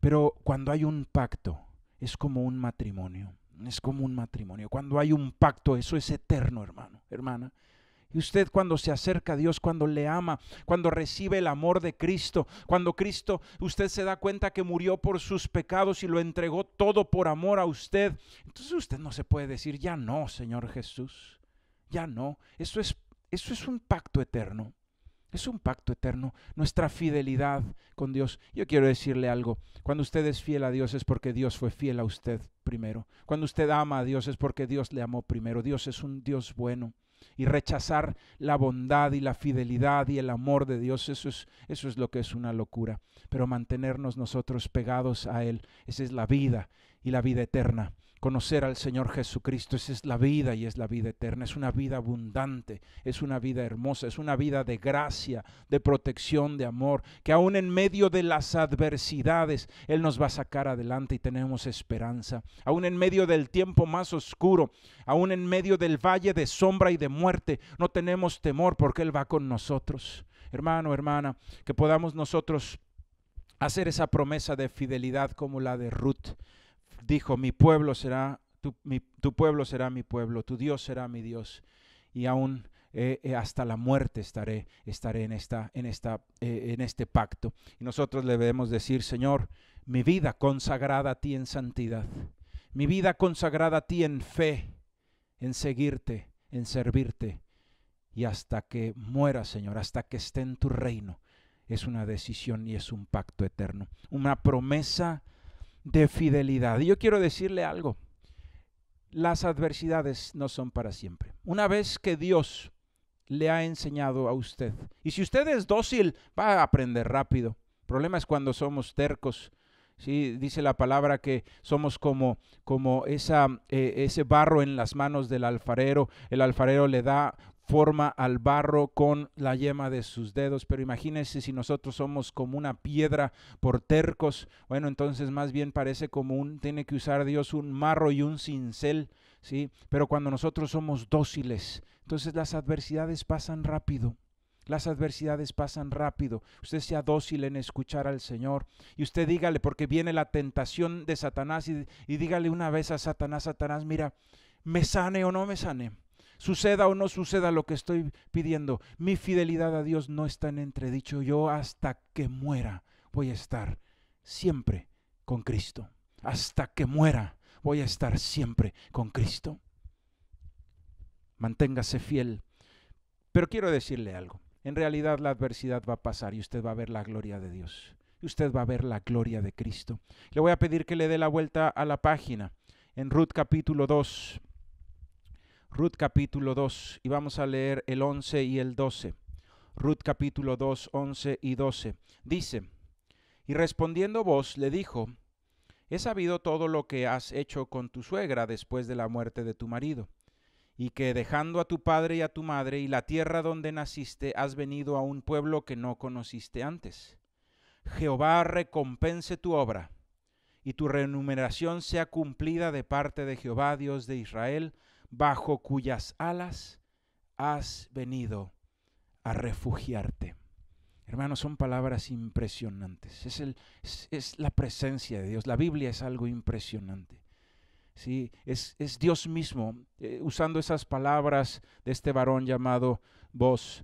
Pero cuando hay un pacto, es como un matrimonio, es como un matrimonio. Cuando hay un pacto, eso es eterno, hermano, hermana. Y usted cuando se acerca a Dios, cuando le ama, cuando recibe el amor de Cristo, cuando Cristo, usted se da cuenta que murió por sus pecados y lo entregó todo por amor a usted, entonces usted no se puede decir, ya no, Señor Jesús, ya no. Eso es, eso es un pacto eterno. Es un pacto eterno, nuestra fidelidad con Dios. Yo quiero decirle algo, cuando usted es fiel a Dios es porque Dios fue fiel a usted primero. Cuando usted ama a Dios es porque Dios le amó primero. Dios es un Dios bueno y rechazar la bondad y la fidelidad y el amor de Dios, eso es, eso es lo que es una locura. Pero mantenernos nosotros pegados a Él, esa es la vida y la vida eterna conocer al Señor Jesucristo. Esa es la vida y es la vida eterna. Es una vida abundante, es una vida hermosa, es una vida de gracia, de protección, de amor, que aún en medio de las adversidades Él nos va a sacar adelante y tenemos esperanza. Aún en medio del tiempo más oscuro, aún en medio del valle de sombra y de muerte, no tenemos temor porque Él va con nosotros. Hermano, hermana, que podamos nosotros hacer esa promesa de fidelidad como la de Ruth dijo, mi pueblo será, tu, pueblo será mi pueblo, tu Dios será mi Dios. Y aún eh, eh, hasta la muerte estaré, estaré en, esta, en, esta, eh, en este pacto. Y nosotros le debemos decir, Señor, mi vida consagrada a ti en santidad, mi vida consagrada a ti en fe, en seguirte, en servirte. Y hasta que muera, Señor, hasta que esté en tu reino, es una decisión y es un pacto eterno, una promesa de fidelidad. Y yo quiero decirle algo. Las adversidades no son para siempre. Una vez que Dios le ha enseñado a usted, y si usted es dócil, va a aprender rápido. El problema es cuando somos tercos. ¿sí? Dice la palabra que somos como, como esa, eh, ese barro en las manos del alfarero. El alfarero le da forma al barro con la yema de sus dedos. Pero imagínense si nosotros somos como una piedra por tercos, bueno, entonces más bien parece como un, tiene que usar Dios un marro y un cincel, ¿sí? Pero cuando nosotros somos dóciles, entonces las adversidades pasan rápido. Las adversidades pasan rápido. Usted sea dócil en escuchar al Señor. Y usted dígale, porque viene la tentación de Satanás, y dígale una vez a Satanás, Satanás, mira, me sane o no me sane suceda o no suceda lo que estoy pidiendo, mi fidelidad a Dios no está en entredicho. Yo hasta que muera voy a estar siempre con Cristo. Hasta que muera voy a estar siempre con Cristo. Manténgase fiel. Pero quiero decirle algo. En realidad la adversidad va a pasar y usted va a ver la gloria de Dios. Y usted va a ver la gloria de Cristo. Le voy a pedir que le dé la vuelta a la página en Ruth capítulo 2. Ruth capítulo 2 y vamos a leer el 11 y el 12. Ruth capítulo 2, 11 y 12. Dice, y respondiendo vos le dijo, he sabido todo lo que has hecho con tu suegra después de la muerte de tu marido, y que dejando a tu padre y a tu madre y la tierra donde naciste, has venido a un pueblo que no conociste antes. Jehová recompense tu obra, y tu remuneración sea cumplida de parte de Jehová, Dios de Israel, bajo cuyas alas has venido a refugiarte. Hermanos, son palabras impresionantes. Es, el, es, la presencia de Dios. La Biblia es algo impresionante. ¿sí? Es, Dios mismo, eh, usando esas palabras de este varón llamado vos,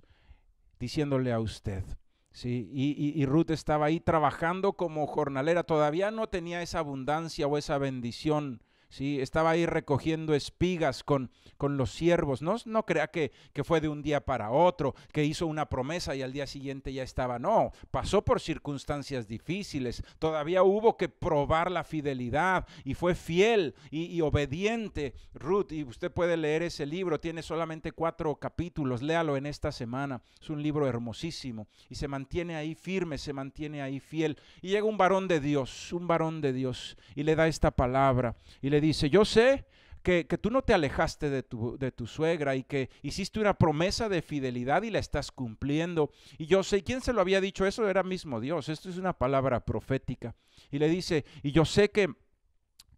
diciéndole a usted. ¿sí? y, Ruth estaba ahí trabajando como jornalera, todavía no tenía esa abundancia o esa bendición estaba ahí recogiendo espigas con, con los siervos. No, no crea que, que fue de un día para otro, que hizo una promesa y al día siguiente ya estaba. No, pasó por circunstancias difíciles. Todavía hubo que probar la fidelidad y fue fiel y, obediente. Ruth, y usted puede leer ese libro, tiene solamente cuatro capítulos. Léalo en esta semana. Es un libro hermosísimo y se mantiene ahí firme, se mantiene ahí fiel. Y llega un varón de Dios, un varón de Dios, y le da esta palabra y le le dice, yo sé que, tú no te alejaste de tu, de tu, suegra y que hiciste una promesa de fidelidad y la estás cumpliendo. Y yo sé, ¿quién se lo había dicho? Eso era mismo Dios, esto es una palabra profética. Y le dice, y yo sé que,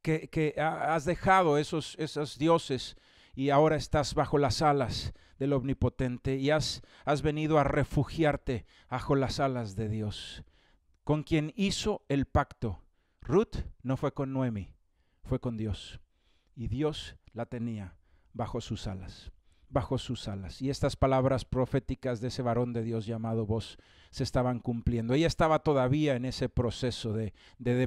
que, que has dejado esos, esos dioses y ahora estás bajo las alas del Omnipotente y has, has venido a refugiarte bajo las alas de Dios, con quien hizo el pacto. Ruth no fue con Noemi, fue con Dios y Dios la tenía bajo sus alas, bajo sus alas. Y estas palabras proféticas de ese varón de Dios llamado vos se estaban cumpliendo. Ella estaba todavía en ese proceso de,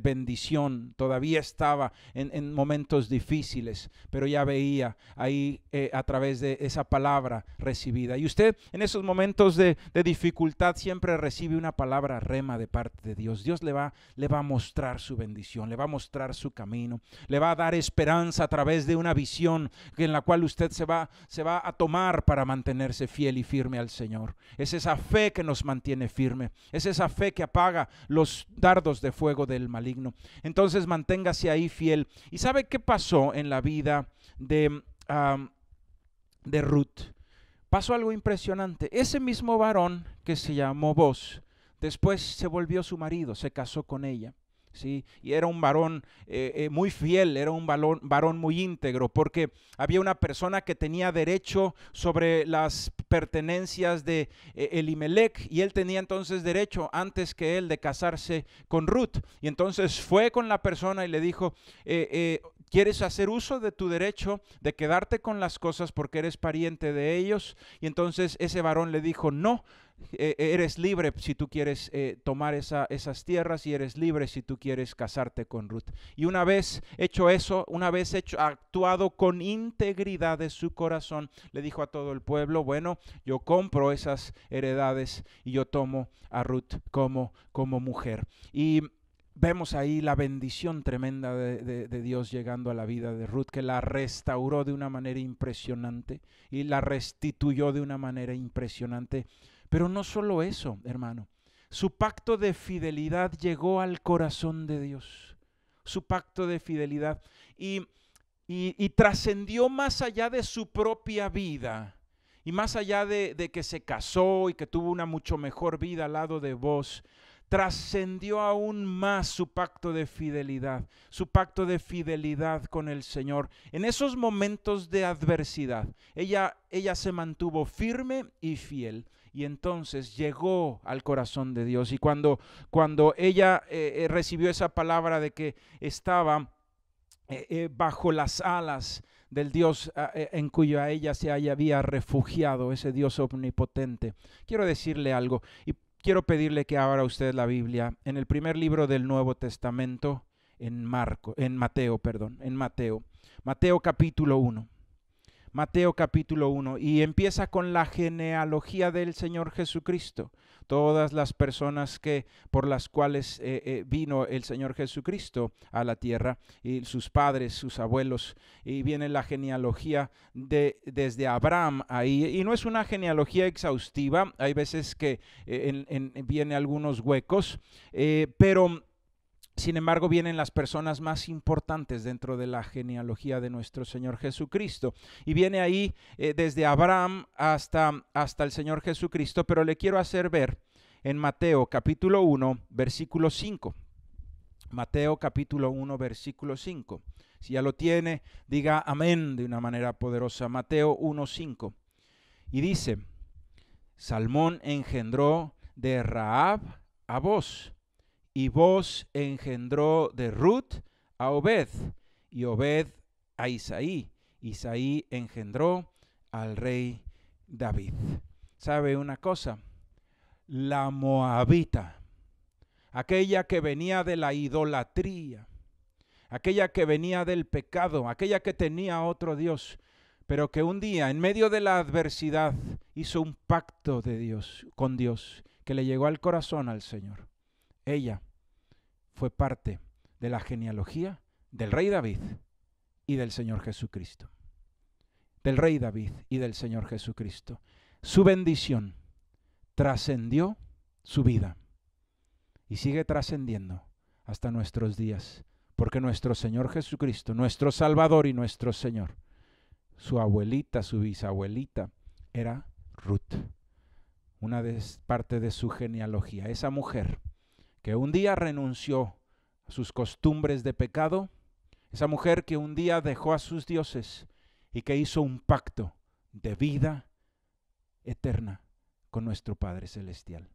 bendición, todavía estaba en, momentos difíciles, pero ya veía ahí eh, a través de esa palabra recibida. Y usted en esos momentos de, dificultad siempre recibe una palabra rema de parte de Dios. Dios le va, le va a mostrar su bendición, le va a mostrar su camino, le va a dar esperanza a través de una visión en la cual usted se va, se va a tomar para mantenerse fiel y firme al Señor. Es esa fe que nos mantiene firme. Es esa fe que apaga los dardos de fuego del maligno. Entonces manténgase ahí fiel. ¿Y sabe qué pasó en la vida de, de Ruth? Pasó algo impresionante. Ese mismo varón que se llamó vos después se volvió su marido, se casó con ella. ¿sí? Y era un varón eh, eh, muy fiel, era un varón, varón muy íntegro, porque había una persona que tenía derecho sobre las pertenencias de Elimelec eh, Elimelech, y él tenía entonces derecho antes que él de casarse con Ruth. Y entonces fue con la persona y le dijo, quieres hacer uso de tu derecho de quedarte con las cosas porque eres pariente de ellos. Y entonces ese varón le dijo, no, e, e, eres libre si tú quieres eh, tomar esas tierras y eres libre si tú quieres casarte con Ruth. Y una vez hecho eso, una vez hecho, actuado con integridad de su corazón, le dijo a todo el pueblo, bueno, yo compro esas heredades y yo tomo a Ruth como, como mujer. Y Vemos ahí la bendición tremenda de, Dios llegando a la vida de Ruth, que la restauró de una manera impresionante y la restituyó de una manera impresionante. Pero no solo eso, hermano, su pacto de fidelidad llegó al corazón de Dios, su pacto de fidelidad, y, y, trascendió más allá de su propia vida. Y más allá de, de que se casó y que tuvo una mucho mejor vida al lado de vos, trascendió aún más su pacto de fidelidad, su pacto de fidelidad con el Señor. En esos momentos de adversidad, ella, ella se mantuvo firme y fiel y entonces llegó al corazón de Dios. Y cuando, cuando ella eh, eh, recibió esa palabra de que estaba eh, bajo las alas del Dios en cuyo a ella se había refugiado, ese Dios omnipotente. Quiero decirle algo, y quiero pedirle que abra usted la Biblia en el primer libro del Nuevo Testamento, en Marco, en Mateo, perdón, en Mateo. Mateo capítulo 1. Mateo capítulo 1 y empieza con la genealogía del Señor Jesucristo, todas las personas que por las cuales eh, eh, vino el Señor Jesucristo a la tierra y sus padres, sus abuelos y viene la genealogía de desde Abraham ahí y no es una genealogía exhaustiva, hay veces que eh, viene algunos huecos, pero sin embargo, vienen las personas más importantes dentro de la genealogía de nuestro Señor Jesucristo. Y viene ahí eh, desde Abraham hasta, hasta el Señor Jesucristo, pero le quiero hacer ver en Mateo capítulo 1, versículo 5. Mateo capítulo 1, versículo 5. Si ya lo tiene, diga amén de una manera poderosa. Mateo 1, 5. Y dice, Salmón engendró de Raab a vos y vos engendró de Ruth a Obed, y Obed a Isaí. Isaí engendró al rey David. ¿Sabe una cosa? La moabita, aquella que venía de la idolatría, aquella que venía del pecado, aquella que tenía otro Dios, pero que un día, en medio de la adversidad, hizo un pacto de Dios con Dios que le llegó al corazón al Señor. Ella fue parte de la genealogía del rey David y del Señor Jesucristo. Del rey David y del Señor Jesucristo. Su bendición trascendió su vida y sigue trascendiendo hasta nuestros días, porque nuestro Señor Jesucristo, nuestro Salvador y nuestro Señor, su abuelita, su bisabuelita, era Ruth, una parte de su genealogía, esa mujer que un día renunció a sus costumbres de pecado, esa mujer que un día dejó a sus dioses y que hizo un pacto de vida eterna con nuestro Padre Celestial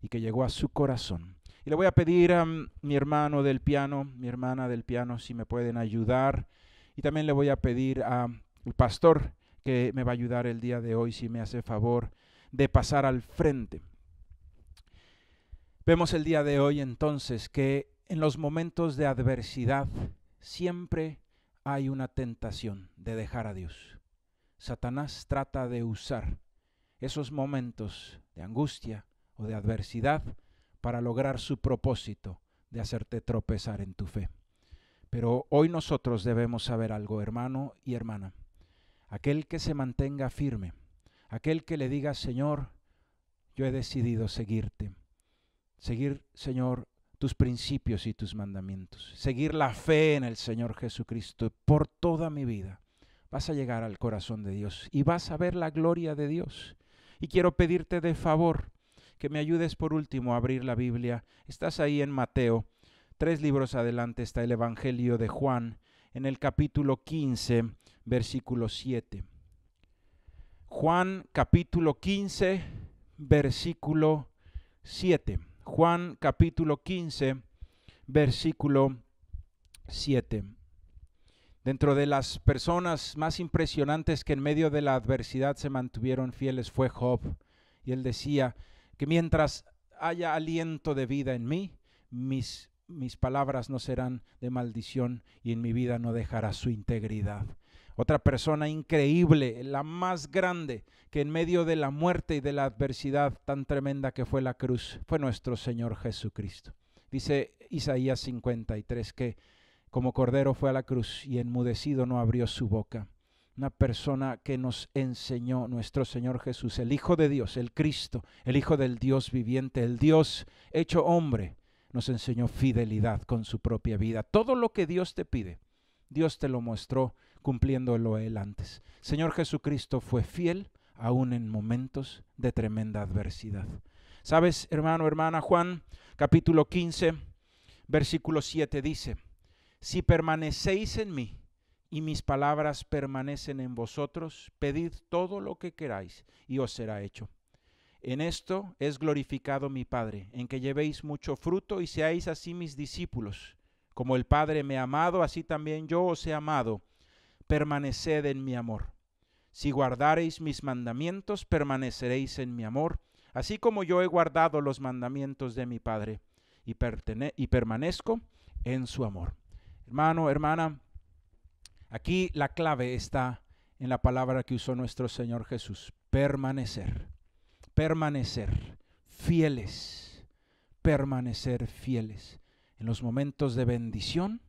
y que llegó a su corazón. Y le voy a pedir a mm, mi hermano del piano, mi hermana del piano, si me pueden ayudar. Y también le voy a pedir al pastor que me va a ayudar el día de hoy, si me hace favor, de pasar al frente. Vemos el día de hoy entonces que en los momentos de adversidad siempre hay una tentación de dejar a Dios. Satanás trata de usar esos momentos de angustia o de adversidad para lograr su propósito de hacerte tropezar en tu fe. Pero hoy nosotros debemos saber algo, hermano y hermana. Aquel que se mantenga firme, aquel que le diga, Señor, yo he decidido seguirte seguir, Señor, tus principios y tus mandamientos, seguir la fe en el Señor Jesucristo por toda mi vida, vas a llegar al corazón de Dios y vas a ver la gloria de Dios. Y quiero pedirte de favor que me ayudes por último a abrir la Biblia. Estás ahí en Mateo, tres libros adelante está el Evangelio de Juan, en el capítulo 15, versículo 7. Juan capítulo 15, versículo 7. Juan capítulo 15, versículo 7. Dentro de las personas más impresionantes que en medio de la adversidad se mantuvieron fieles fue Job. Y él decía que mientras haya aliento de vida en mí, mis, mis palabras no serán de maldición y en mi vida no dejará su integridad. Otra persona increíble, la más grande, que en medio de la muerte y de la adversidad tan tremenda que fue la cruz, fue nuestro Señor Jesucristo. Dice Isaías 53 que como cordero fue a la cruz y enmudecido no abrió su boca. Una persona que nos enseñó nuestro Señor Jesús, el Hijo de Dios, el Cristo, el Hijo del Dios viviente, el Dios hecho hombre, nos enseñó fidelidad con su propia vida. Todo lo que Dios te pide, Dios te lo mostró cumpliéndolo él antes. Señor Jesucristo fue fiel aún en momentos de tremenda adversidad. Sabes, hermano, hermana, Juan capítulo 15, versículo 7 dice, si permanecéis en mí y mis palabras permanecen en vosotros, pedid todo lo que queráis y os será hecho. En esto es glorificado mi Padre, en que llevéis mucho fruto y seáis así mis discípulos. Como el Padre me ha amado, así también yo os he amado permaneced en mi amor. Si guardareis mis mandamientos, permaneceréis en mi amor, así como yo he guardado los mandamientos de mi Padre y, y permanezco en su amor. Hermano, hermana, aquí la clave está en la palabra que usó nuestro Señor Jesús, permanecer, permanecer fieles, permanecer fieles en los momentos de bendición,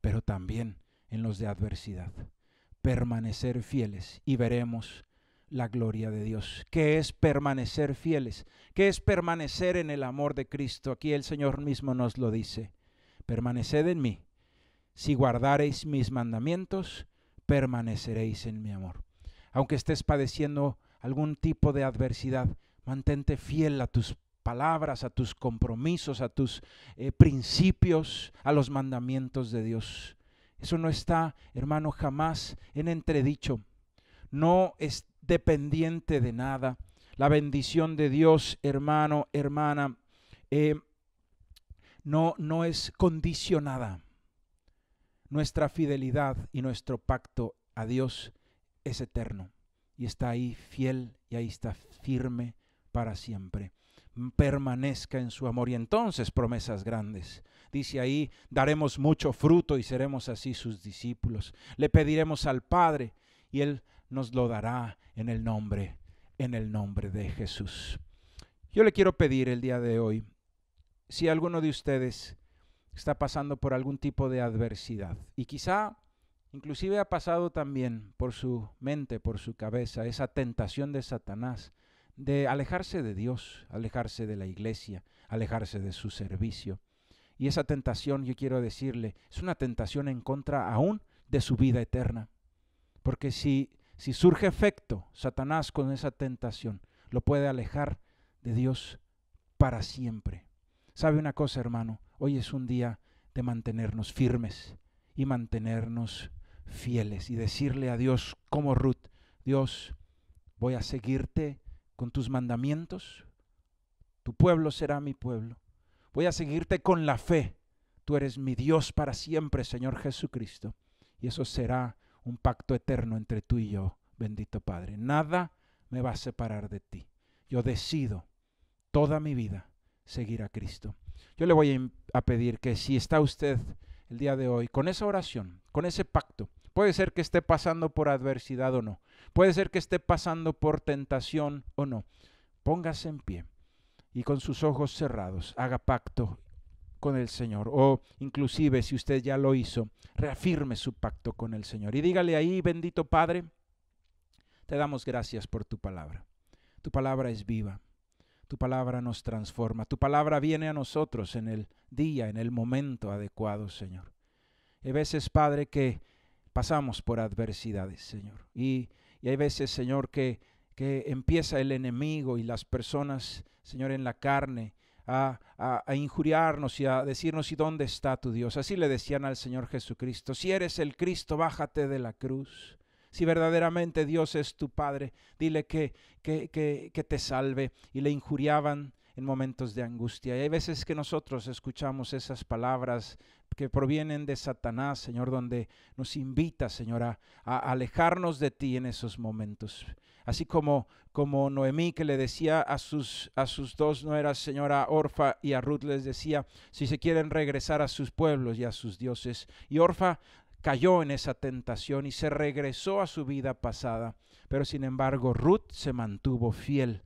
pero también en los de adversidad. Permanecer fieles y veremos la gloria de Dios. ¿Qué es permanecer fieles? ¿Qué es permanecer en el amor de Cristo? Aquí el Señor mismo nos lo dice. Permaneced en mí. Si guardareis mis mandamientos, permaneceréis en mi amor. Aunque estés padeciendo algún tipo de adversidad, mantente fiel a tus palabras, a tus compromisos, a tus eh, principios, a los mandamientos de Dios. Eso no está, hermano, jamás en entredicho. No es dependiente de nada. La bendición de Dios, hermano, hermana, eh, no, no es condicionada. Nuestra fidelidad y nuestro pacto a Dios es eterno y está ahí fiel y ahí está firme para siempre. Permanezca en su amor y entonces promesas grandes Dice ahí, daremos mucho fruto y seremos así sus discípulos. Le pediremos al Padre y Él nos lo dará en el nombre, en el nombre de Jesús. Yo le quiero pedir el día de hoy, si alguno de ustedes está pasando por algún tipo de adversidad y quizá inclusive ha pasado también por su mente, por su cabeza, esa tentación de Satanás de alejarse de Dios, alejarse de la iglesia, alejarse de su servicio. Y esa tentación, yo quiero decirle, es una tentación en contra aún de su vida eterna. Porque si, si surge efecto, Satanás con esa tentación lo puede alejar de Dios para siempre. ¿Sabe una cosa, hermano? Hoy es un día de mantenernos firmes y mantenernos fieles y decirle a Dios como Ruth, Dios, voy a seguirte con tus mandamientos, tu pueblo será mi pueblo, Voy a seguirte con la fe. Tú eres mi Dios para siempre, Señor Jesucristo. Y eso será un pacto eterno entre tú y yo, bendito Padre. Nada me va a separar de ti. Yo decido toda mi vida seguir a Cristo. Yo le voy a pedir que si está usted el día de hoy con esa oración, con ese pacto, puede ser que esté pasando por adversidad o no, puede ser que esté pasando por tentación o no, póngase en pie y con sus ojos cerrados haga pacto con el Señor o inclusive si usted ya lo hizo, reafirme su pacto con el Señor y dígale ahí, bendito Padre, te damos gracias por tu palabra. Tu palabra es viva, tu palabra nos transforma, tu palabra viene a nosotros en el día, en el momento adecuado, Señor. Hay veces, Padre, que pasamos por adversidades, Señor, y, y hay veces, Señor, que que empieza el enemigo y las personas, Señor, en la carne, a, injuriarnos y a decirnos, ¿y dónde está tu Dios? Así le decían al Señor Jesucristo, si eres el Cristo, bájate de la cruz. Si verdaderamente Dios es tu Padre, dile que, que, que, te salve. Y le injuriaban en momentos de angustia. Y hay veces que nosotros escuchamos esas palabras que provienen de Satanás, Señor, donde nos invita, Señor, a alejarnos de ti en esos momentos así como, como Noemí que le decía a sus, a sus dos nueras, señora Orfa y a Ruth, les decía, si se quieren regresar a sus pueblos y a sus dioses. Y Orfa cayó en esa tentación y se regresó a su vida pasada, pero sin embargo Ruth se mantuvo fiel.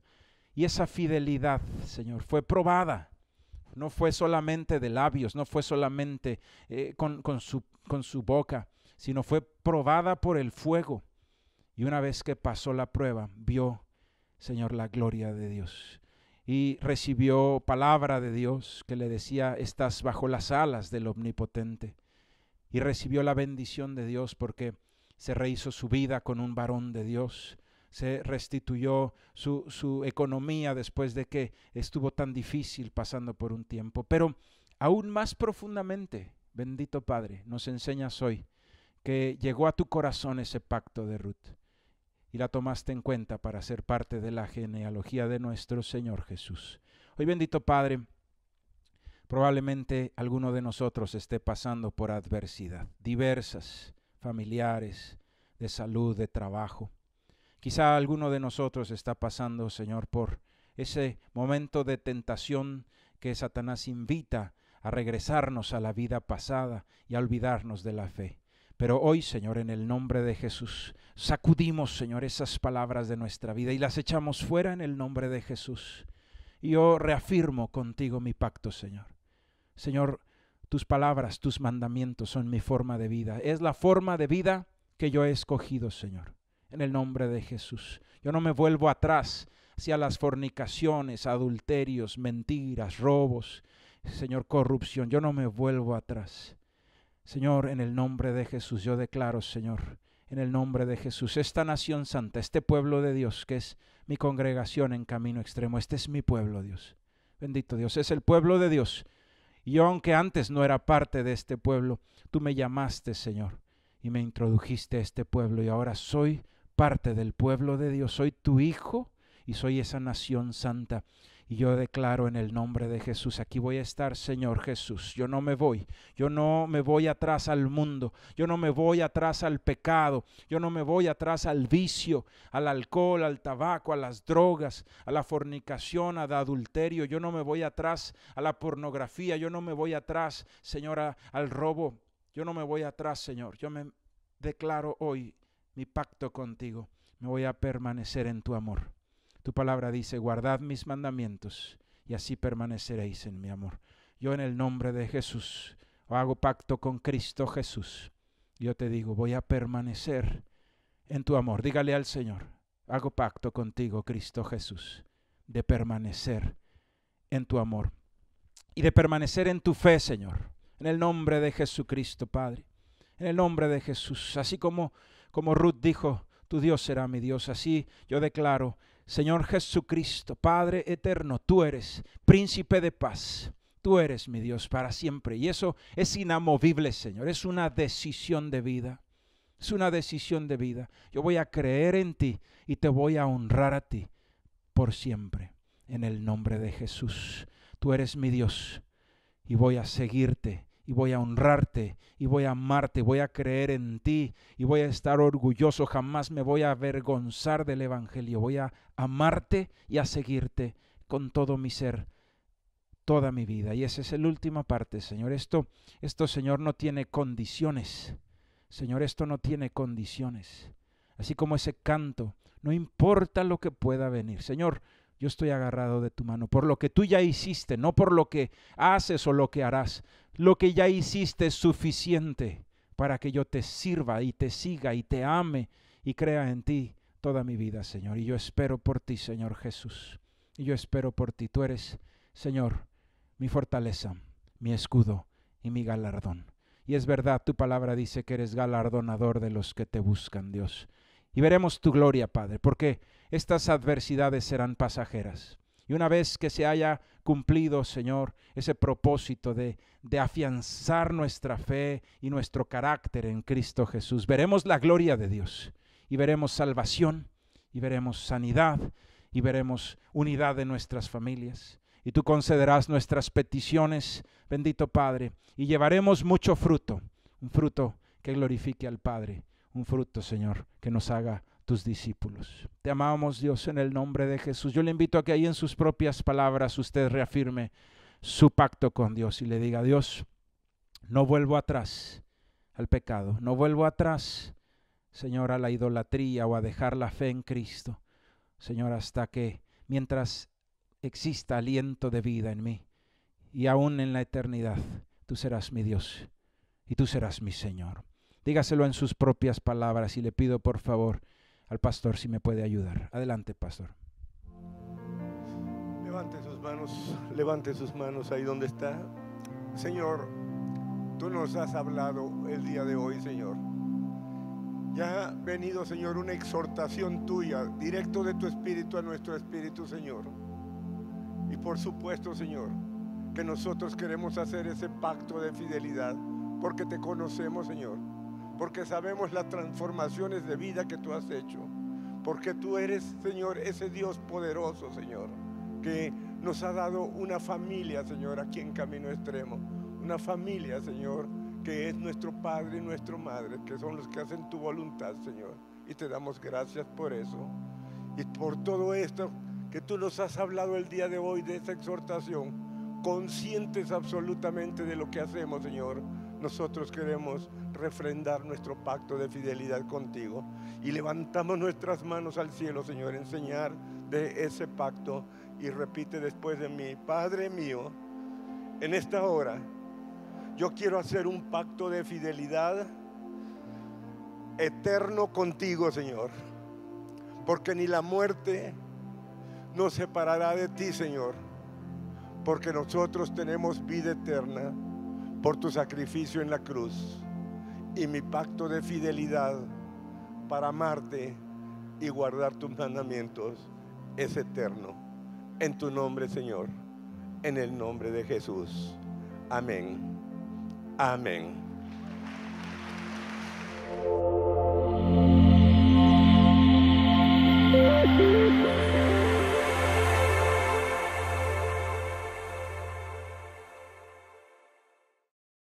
Y esa fidelidad, Señor, fue probada no fue solamente de labios, no fue solamente eh, con, su, con, su, boca, sino fue probada por el fuego. Y una vez que pasó la prueba, vio, Señor, la gloria de Dios. Y recibió palabra de Dios que le decía, estás bajo las alas del Omnipotente. Y recibió la bendición de Dios porque se rehizo su vida con un varón de Dios se restituyó su, su, economía después de que estuvo tan difícil pasando por un tiempo. Pero aún más profundamente, bendito Padre, nos enseñas hoy que llegó a tu corazón ese pacto de Ruth la tomaste en cuenta para ser parte de la genealogía de nuestro Señor Jesús. Hoy bendito Padre, probablemente alguno de nosotros esté pasando por adversidad, diversas, familiares, de salud, de trabajo. Quizá alguno de nosotros está pasando, Señor, por ese momento de tentación que Satanás invita a regresarnos a la vida pasada y a olvidarnos de la fe. Pero hoy, Señor, en el nombre de Jesús, sacudimos, Señor, esas palabras de nuestra vida y las echamos fuera en el nombre de Jesús. Y yo reafirmo contigo mi pacto, Señor. Señor, tus palabras, tus mandamientos son mi forma de vida. Es la forma de vida que yo he escogido, Señor. En el nombre de Jesús. Yo no me vuelvo atrás hacia las fornicaciones, adulterios, mentiras, robos, Señor, corrupción. Yo no me vuelvo atrás. Señor, en el nombre de Jesús, yo declaro, Señor, en el nombre de Jesús, esta nación santa, este pueblo de Dios, que es mi congregación en camino extremo, este es mi pueblo, Dios. Bendito Dios, es el pueblo de Dios. Y yo, aunque antes no era parte de este pueblo, tú me llamaste, Señor, y me introdujiste a este pueblo, y ahora soy parte del pueblo de Dios, soy tu hijo y soy esa nación santa. Y yo declaro en el nombre de Jesús, aquí voy a estar, Señor Jesús. Yo no me voy, yo no me voy atrás al mundo, yo no me voy atrás al pecado, yo no me voy atrás al vicio, al alcohol, al tabaco, a las drogas, a la fornicación, al adulterio, yo no me voy atrás a la pornografía, yo no me voy atrás, Señora, al robo, yo no me voy atrás, Señor. Yo me declaro hoy mi pacto contigo, me voy a permanecer en tu amor. Tu palabra dice, guardad mis mandamientos y así permaneceréis en mi amor. Yo en el nombre de Jesús hago pacto con Cristo Jesús. Yo te digo, voy a permanecer en tu amor. Dígale al Señor, hago pacto contigo, Cristo Jesús, de permanecer en tu amor y de permanecer en tu fe, Señor, en el nombre de Jesucristo, Padre, en el nombre de Jesús. Así como, como Ruth dijo, tu Dios será mi Dios, así yo declaro Señor Jesucristo, Padre eterno, tú eres príncipe de paz. Tú eres mi Dios para siempre. Y eso es inamovible, Señor. Es una decisión de vida. Es una decisión de vida. Yo voy a creer en ti y te voy a honrar a ti por siempre. En el nombre de Jesús. Tú eres mi Dios y voy a seguirte y voy a honrarte y voy a amarte, voy a creer en ti y voy a estar orgulloso, jamás me voy a avergonzar del Evangelio, voy a amarte y a seguirte con todo mi ser, toda mi vida. Y esa es la última parte, Señor. Esto, esto, Señor, no tiene condiciones. Señor, esto no tiene condiciones. Así como ese canto, no importa lo que pueda venir. Señor, yo estoy agarrado de tu mano, por lo que tú ya hiciste, no por lo que haces o lo que harás, lo que ya hiciste es suficiente para que yo te sirva y te siga y te ame y crea en ti toda mi vida, Señor. Y yo espero por ti, Señor Jesús. Y yo espero por ti. Tú eres, Señor, mi fortaleza, mi escudo y mi galardón. Y es verdad, tu palabra dice que eres galardonador de los que te buscan, Dios. Y veremos tu gloria, Padre, porque estas adversidades serán pasajeras. Y una vez que se haya cumplido, Señor, ese propósito de, afianzar nuestra fe y nuestro carácter en Cristo Jesús, veremos la gloria de Dios y veremos salvación y veremos sanidad y veremos unidad de nuestras familias. Y tú concederás nuestras peticiones, bendito Padre, y llevaremos mucho fruto, un fruto que glorifique al Padre, un fruto, Señor, que nos haga tus discípulos. Te amamos Dios en el nombre de Jesús. Yo le invito a que ahí en sus propias palabras usted reafirme su pacto con Dios y le diga, Dios, no vuelvo atrás al pecado, no vuelvo atrás, Señor, a la idolatría o a dejar la fe en Cristo, Señor, hasta que mientras exista aliento de vida en mí y aún en la eternidad, tú serás mi Dios y tú serás mi Señor. Dígaselo en sus propias palabras y le pido por favor al pastor si me puede ayudar. Adelante, pastor. Levante sus manos, levante sus manos ahí donde está. Señor, tú nos has hablado el día de hoy, Señor. Ya ha venido, Señor, una exhortación tuya, directo de tu espíritu a nuestro espíritu, Señor. Y por supuesto, Señor, que nosotros queremos hacer ese pacto de fidelidad, porque te conocemos, Señor porque sabemos las transformaciones de vida que tú has hecho, porque tú eres, Señor, ese Dios poderoso, Señor, que nos ha dado una familia, Señor, aquí en Camino Extremo, una familia, Señor, que es nuestro Padre y nuestra Madre, que son los que hacen tu voluntad, Señor, y te damos gracias por eso y por todo esto que tú nos has hablado el día de hoy de esa exhortación, conscientes absolutamente de lo que hacemos, Señor. Nosotros queremos refrendar nuestro pacto de fidelidad contigo. Y levantamos nuestras manos al cielo, Señor, enseñar de ese pacto. Y repite después de mí, Padre mío, en esta hora yo quiero hacer un pacto de fidelidad eterno contigo, Señor. Porque ni la muerte nos separará de ti, Señor. Porque nosotros tenemos vida eterna por tu sacrificio en la cruz y mi pacto de fidelidad para amarte y guardar tus mandamientos es eterno. En tu nombre, Señor, en el nombre de Jesús. Amén. Amén.